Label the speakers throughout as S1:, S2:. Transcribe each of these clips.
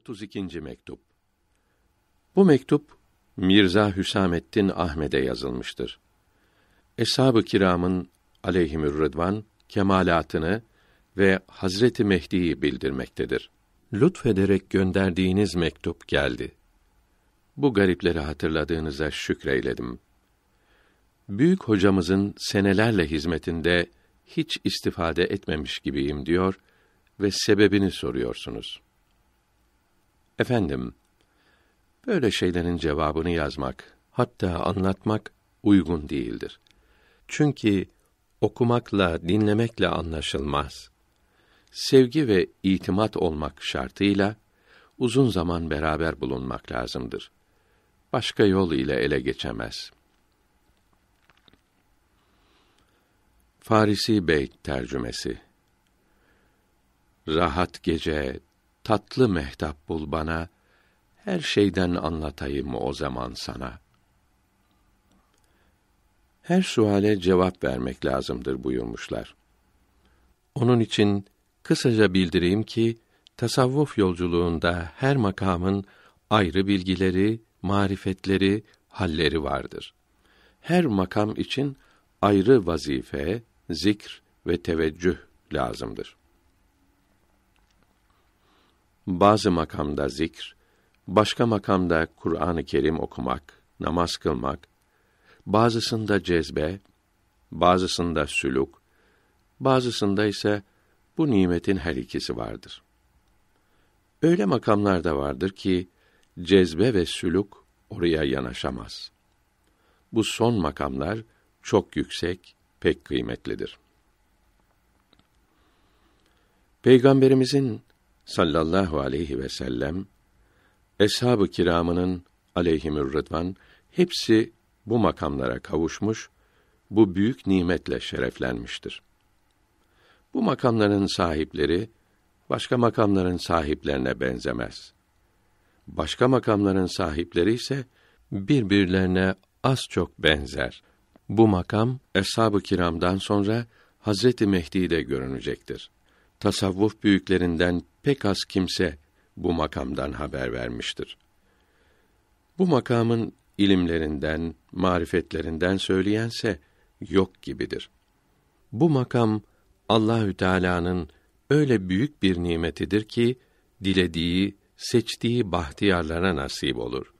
S1: 32. mektup. Bu mektup Mirza Hüsamettin Ahmed'e yazılmıştır. Eshab-ı Kiram'ın aleyhimür rıdvan kemalatını ve Hazreti Mehdi'yi bildirmektedir. Lütfederek gönderdiğiniz mektup geldi. Bu garipleri hatırladığınıza şükreyledim. Büyük hocamızın senelerle hizmetinde hiç istifade etmemiş gibiyim diyor ve sebebini soruyorsunuz. Efendim, böyle şeylerin cevabını yazmak, hatta anlatmak uygun değildir. Çünkü okumakla, dinlemekle anlaşılmaz. Sevgi ve itimat olmak şartıyla uzun zaman beraber bulunmak lazımdır. Başka yol ile ele geçemez. Farisi Bey tercümesi Rahat gece, tatlı mehtap bul bana, her şeyden anlatayım o zaman sana. Her suale cevap vermek lazımdır buyurmuşlar. Onun için kısaca bildireyim ki, tasavvuf yolculuğunda her makamın ayrı bilgileri, marifetleri, halleri vardır. Her makam için ayrı vazife, zikr ve teveccüh lazımdır bazı makamda zikr, başka makamda Kur'an-ı Kerim okumak, namaz kılmak, bazısında cezbe, bazısında süluk, bazısında ise bu nimetin her ikisi vardır. Öyle makamlar da vardır ki cezbe ve süluk oraya yanaşamaz. Bu son makamlar çok yüksek, pek kıymetlidir. Peygamberimizin sallallahu aleyhi ve sellem eshab-ı kiramının aleyhimür rıdvan hepsi bu makamlara kavuşmuş, bu büyük nimetle şereflenmiştir. Bu makamların sahipleri başka makamların sahiplerine benzemez. Başka makamların sahipleri ise birbirlerine az çok benzer. Bu makam Eshab-ı Kiram'dan sonra Hazreti Mehdi'de görünecektir. Tasavvuf büyüklerinden pek az kimse bu makamdan haber vermiştir. Bu makamın ilimlerinden, marifetlerinden söyleyense yok gibidir. Bu makam Allahü Teala'nın öyle büyük bir nimetidir ki dilediği, seçtiği bahtiyarlara nasip olur.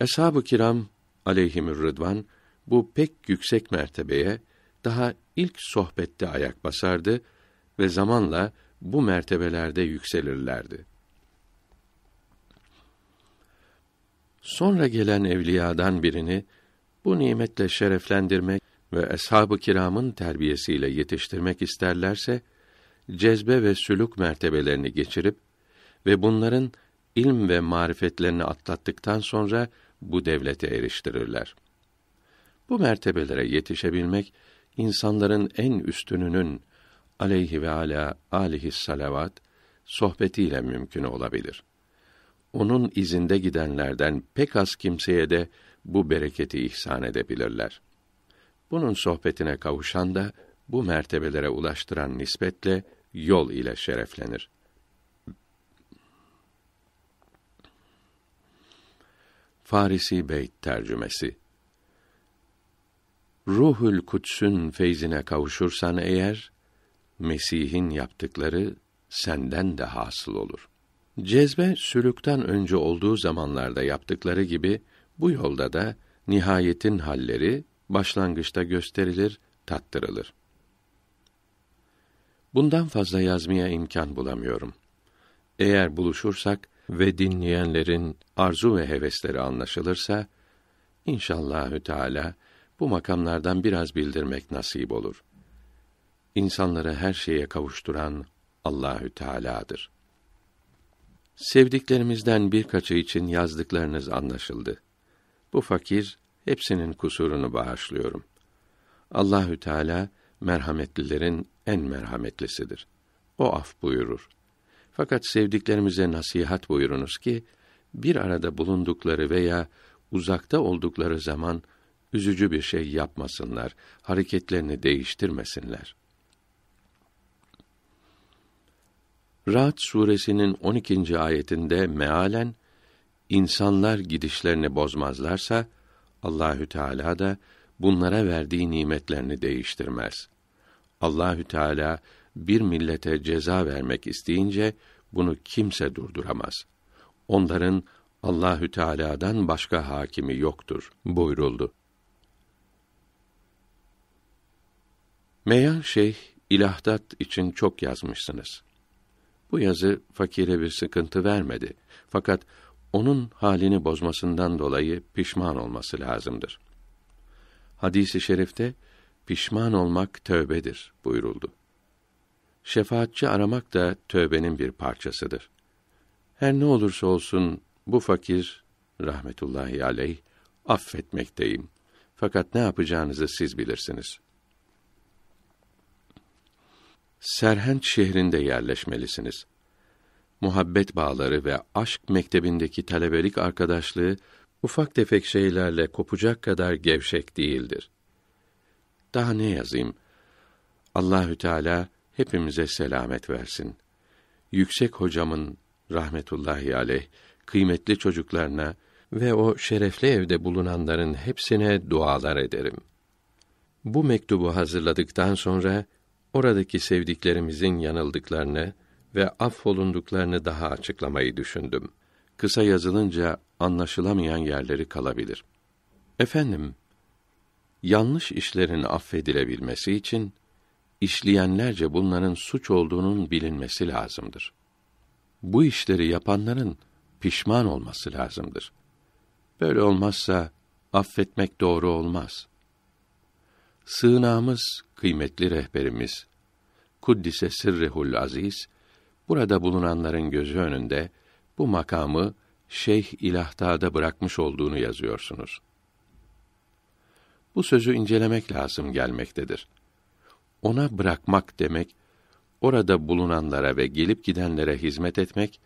S1: Eshab-ı kiram aleyhimür rıdvan bu pek yüksek mertebeye daha ilk sohbette ayak basardı ve zamanla bu mertebelerde yükselirlerdi. Sonra gelen evliyadan birini bu nimetle şereflendirmek ve eshab-ı kiramın terbiyesiyle yetiştirmek isterlerse cezbe ve sülük mertebelerini geçirip ve bunların ilm ve marifetlerini atlattıktan sonra bu devlete eriştirirler. Bu mertebelere yetişebilmek insanların en üstününün aleyhi ve ala alihi salavat sohbetiyle mümkün olabilir. Onun izinde gidenlerden pek az kimseye de bu bereketi ihsan edebilirler. Bunun sohbetine kavuşan da bu mertebelere ulaştıran nispetle yol ile şereflenir. Farisi Beyt tercümesi Ruhul Kutsun feyzine kavuşursan eğer Mesih'in yaptıkları senden de hasıl olur. Cezbe sülükten önce olduğu zamanlarda yaptıkları gibi bu yolda da nihayetin halleri başlangıçta gösterilir, tattırılır. Bundan fazla yazmaya imkan bulamıyorum. Eğer buluşursak ve dinleyenlerin arzu ve hevesleri anlaşılırsa inşallahü teala bu makamlardan biraz bildirmek nasip olur insanları her şeye kavuşturan Allahü Teala'dır. Sevdiklerimizden birkaçı için yazdıklarınız anlaşıldı. Bu fakir hepsinin kusurunu bağışlıyorum. Allahü Teala merhametlilerin en merhametlisidir. O af buyurur. Fakat sevdiklerimize nasihat buyurunuz ki bir arada bulundukları veya uzakta oldukları zaman üzücü bir şey yapmasınlar, hareketlerini değiştirmesinler. Ra'd suresinin 12. ayetinde mealen insanlar gidişlerini bozmazlarsa Allahü Teala da bunlara verdiği nimetlerini değiştirmez. Allahü Teala bir millete ceza vermek isteyince bunu kimse durduramaz. Onların Allahü Teala'dan başka hakimi yoktur buyuruldu. Meyan Şeyh ilahdat için çok yazmışsınız. Bu yazı fakire bir sıkıntı vermedi. Fakat onun halini bozmasından dolayı pişman olması lazımdır. Hadisi i şerifte pişman olmak tövbedir buyuruldu. Şefaatçi aramak da tövbenin bir parçasıdır. Her ne olursa olsun bu fakir rahmetullahi aleyh affetmekteyim. Fakat ne yapacağınızı siz bilirsiniz.'' Serhent şehrinde yerleşmelisiniz. Muhabbet bağları ve aşk mektebindeki talebelik arkadaşlığı ufak tefek şeylerle kopacak kadar gevşek değildir. Daha ne yazayım? Allahü Teala hepimize selamet versin. Yüksek hocamın rahmetullahi aleyh kıymetli çocuklarına ve o şerefli evde bulunanların hepsine dualar ederim. Bu mektubu hazırladıktan sonra oradaki sevdiklerimizin yanıldıklarını ve affolunduklarını daha açıklamayı düşündüm. Kısa yazılınca anlaşılamayan yerleri kalabilir. Efendim, yanlış işlerin affedilebilmesi için işleyenlerce bunların suç olduğunun bilinmesi lazımdır. Bu işleri yapanların pişman olması lazımdır. Böyle olmazsa affetmek doğru olmaz. Sığınağımız kıymetli rehberimiz Kuddise sırrihul aziz burada bulunanların gözü önünde bu makamı Şeyh İlahta'da bırakmış olduğunu yazıyorsunuz. Bu sözü incelemek lazım gelmektedir. Ona bırakmak demek orada bulunanlara ve gelip gidenlere hizmet etmek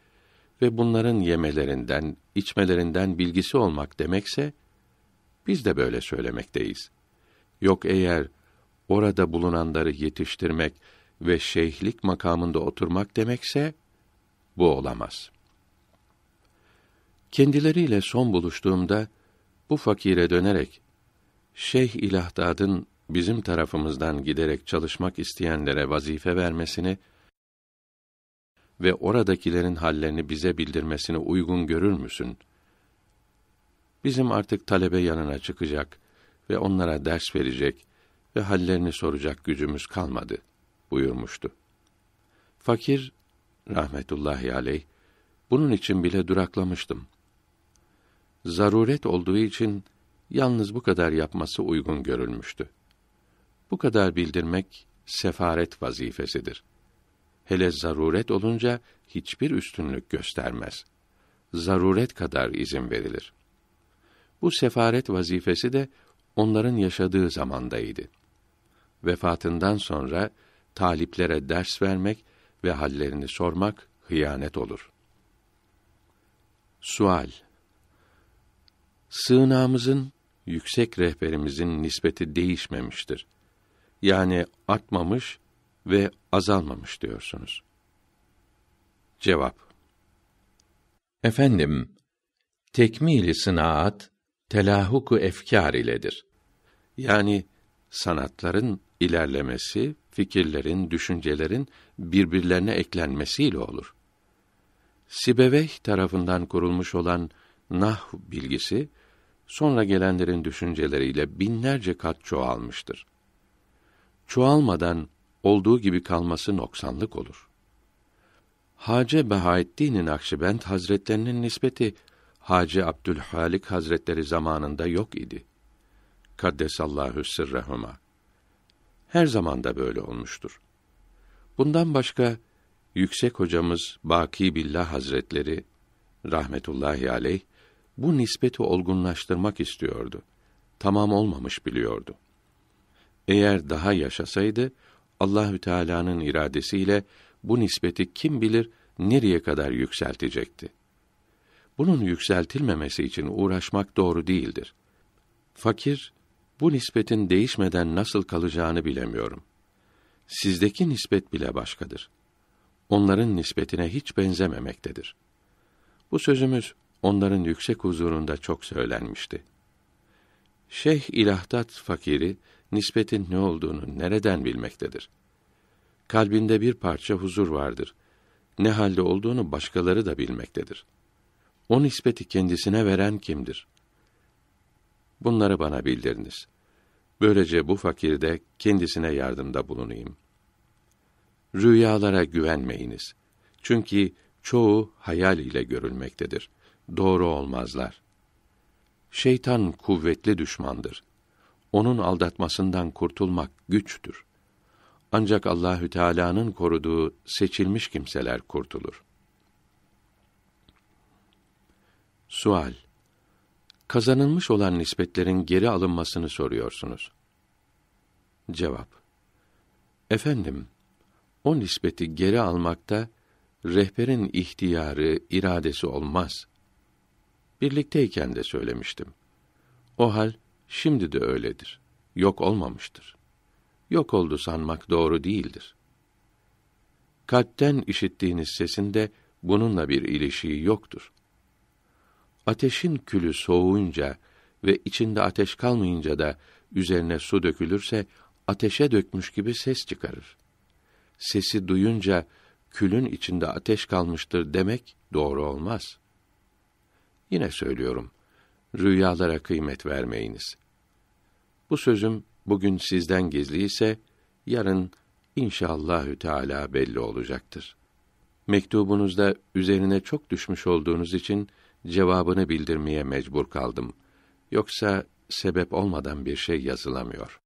S1: ve bunların yemelerinden, içmelerinden bilgisi olmak demekse biz de böyle söylemekteyiz.'' Yok eğer orada bulunanları yetiştirmek ve şeyhlik makamında oturmak demekse bu olamaz. Kendileriyle son buluştuğumda bu fakire dönerek Şeyh İlahdad'ın bizim tarafımızdan giderek çalışmak isteyenlere vazife vermesini ve oradakilerin hallerini bize bildirmesini uygun görür müsün? Bizim artık talebe yanına çıkacak, ve onlara ders verecek ve hallerini soracak gücümüz kalmadı buyurmuştu. Fakir rahmetullahi aleyh bunun için bile duraklamıştım. Zaruret olduğu için yalnız bu kadar yapması uygun görülmüştü. Bu kadar bildirmek sefaret vazifesidir. Hele zaruret olunca hiçbir üstünlük göstermez. Zaruret kadar izin verilir. Bu sefaret vazifesi de onların yaşadığı zamandaydı. Vefatından sonra taliplere ders vermek ve hallerini sormak hıyanet olur. Sual Sığınağımızın yüksek rehberimizin nispeti değişmemiştir. Yani artmamış ve azalmamış diyorsunuz. Cevap Efendim, tekmili sınaat, telahuku efkar iledir. Yani sanatların ilerlemesi, fikirlerin, düşüncelerin birbirlerine eklenmesiyle olur. Sibeveh tarafından kurulmuş olan nah bilgisi, sonra gelenlerin düşünceleriyle binlerce kat çoğalmıştır. Çoğalmadan olduğu gibi kalması noksanlık olur. Hacı Behaeddin Nakşibend Hazretlerinin nispeti Hacı Abdülhalik Hazretleri zamanında yok idi kaddesallahu sırrahuma. Her zaman da böyle olmuştur. Bundan başka yüksek hocamız Baki Billah Hazretleri rahmetullahi aleyh bu nispeti olgunlaştırmak istiyordu. Tamam olmamış biliyordu. Eğer daha yaşasaydı Allahü Teala'nın iradesiyle bu nispeti kim bilir nereye kadar yükseltecekti. Bunun yükseltilmemesi için uğraşmak doğru değildir. Fakir bu nispetin değişmeden nasıl kalacağını bilemiyorum. Sizdeki nispet bile başkadır. Onların nispetine hiç benzememektedir. Bu sözümüz onların yüksek huzurunda çok söylenmişti. Şeyh İlahdat fakiri nispetin ne olduğunu nereden bilmektedir? Kalbinde bir parça huzur vardır. Ne halde olduğunu başkaları da bilmektedir. O nispeti kendisine veren kimdir? Bunları bana bildiriniz. Böylece bu de kendisine yardımda bulunayım. Rüyalara güvenmeyiniz. Çünkü çoğu hayal ile görülmektedir. Doğru olmazlar. Şeytan kuvvetli düşmandır. Onun aldatmasından kurtulmak güçtür. Ancak Allahü Teala'nın koruduğu seçilmiş kimseler kurtulur. Sual kazanılmış olan nispetlerin geri alınmasını soruyorsunuz. Cevap: Efendim, o nispeti geri almakta rehberin ihtiyarı, iradesi olmaz. Birlikteyken de söylemiştim. O hal şimdi de öyledir. Yok olmamıştır. Yok oldu sanmak doğru değildir. Kalpten işittiğiniz sesin de bununla bir ilişiği yoktur. Ateşin külü soğuyunca ve içinde ateş kalmayınca da üzerine su dökülürse ateşe dökmüş gibi ses çıkarır. Sesi duyunca külün içinde ateş kalmıştır demek doğru olmaz. Yine söylüyorum. Rüyalara kıymet vermeyiniz. Bu sözüm bugün sizden gizli ise yarın inşallahü teala belli olacaktır. Mektubunuzda üzerine çok düşmüş olduğunuz için cevabını bildirmeye mecbur kaldım. Yoksa sebep olmadan bir şey yazılamıyor.